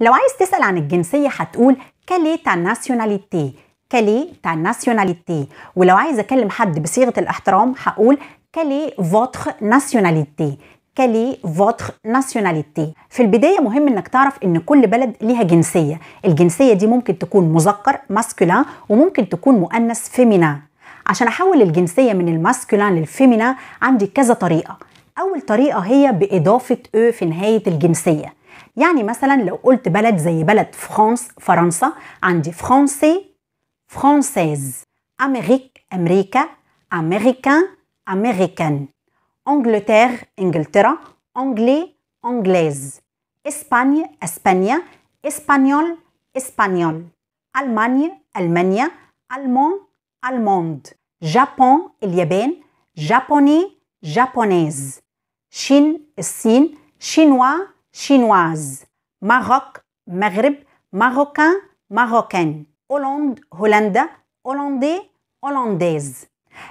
لو عايز تسأل عن الجنسية هتقول كالي تا ناسيوناليتي كالي تا ناسيوناليتي ولو عايز أكلم حد بصيغة الاحترام هقول كالي فوتر ناسيوناليتي كالي فوتر ناسيوناليتي في البداية مهم انك تعرف ان كل بلد ليها جنسية الجنسية دي ممكن تكون مذكر ماسكولان وممكن تكون مؤنث فيمينا عشان احول الجنسية من الماسكولان للفيمينا عندي كذا طريقة اول طريقة هي باضافة او e في نهاية الجنسية يعني مثلا لو قلت بلد زي بلد فرانس فرنسا عندي فرانسي فرانسيز أمريك أمريكا أمريكان أمريكان أنجلتير إنجلترا أنجلي أنجليز إسبانيا أسبانيا إسبانيول إسبانيول ألمانيا ألمانيا ألمون ألموند جابون اليابان جابوني جابونيز شين الصين شينوا شينواز ماروك مغرب ماروكان ماروكان هولند هولندا هولندي هولنديز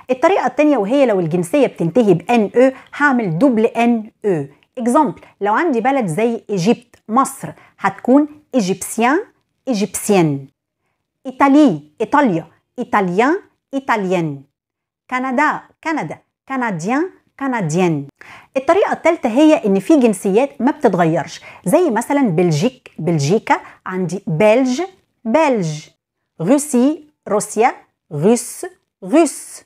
الطريقة التانية وهي لو الجنسية بتنتهي بـ ان او هعمل دوبل ان او اكزامبل لو عندي بلد زي ايجيبت مصر هتكون ايجيبسيان ايجيبسيان ايطالي ايطاليا ايطاليان ايطاليان كندا كندا كنديان كنديان الطريقة الثالثة هي إن في جنسيات ما بتتغيرش زي مثلا بلجيك بلجيكا عندي بلج بلج روسي روسيا روس روس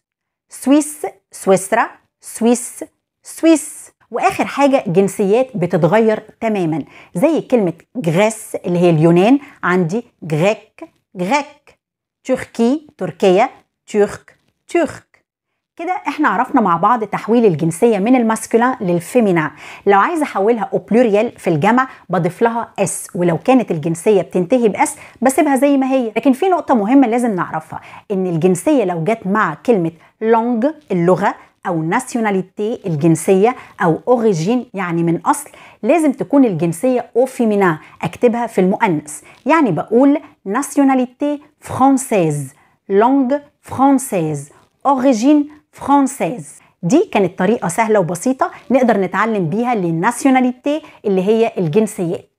سويس سويسرا سويس سويس واخر حاجه جنسيات بتتغير تماما زي كلمه جريس اللي هي اليونان عندي جريك جريك تركي تركيا ترك ترك كده احنا عرفنا مع بعض تحويل الجنسيه من الماسكولا للفيمينا لو عايزه احولها او بلوريال في الجمع بضيف لها اس ولو كانت الجنسيه بتنتهي باس بسيبها زي ما هي لكن في نقطه مهمه لازم نعرفها ان الجنسيه لو جت مع كلمه لونج اللغه او ناسيوناليتي الجنسيه او اوريجين يعني من اصل لازم تكون الجنسيه او فيمينا اكتبها في المؤنث يعني بقول ناسيوناليتي فرانسيز لونج فرانسيز اوريجين فرانسيز دي كانت طريقة سهلة وبسيطة نقدر نتعلم بيها للناسيوناليتي اللي هي الجنسيات